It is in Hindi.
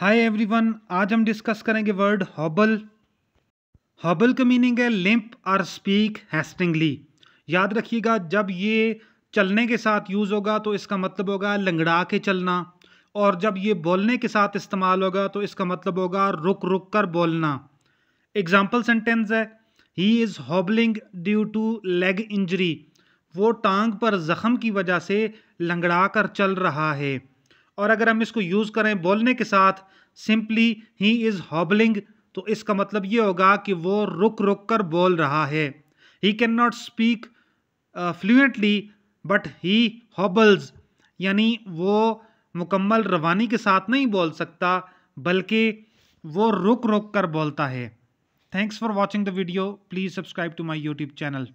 हाय एवरीवन आज हम डिस्कस करेंगे वर्ड हॉबल हॉबल का मीनिंग है लिम्प और स्पीक हैस्टिंगली याद रखिएगा जब ये चलने के साथ यूज़ होगा तो इसका मतलब होगा लंगड़ा के चलना और जब ये बोलने के साथ इस्तेमाल होगा तो इसका मतलब होगा रुक रुक कर बोलना एग्जाम्पल सेंटेंस है he is hobbling due to leg injury वो टांग पर जख्म की वजह से लंगड़ा कर चल रहा है और अगर हम इसको यूज़ करें बोलने के साथ सिंपली ही इज़ हॉबलिंग तो इसका मतलब ये होगा कि वो रुक रुक कर बोल रहा है he can not speak fluently but he hobbles यानी वो मुकम्मल रवानी के साथ नहीं बोल सकता बल्कि वो रुक रुक कर बोलता है thanks for watching the video please subscribe to my YouTube channel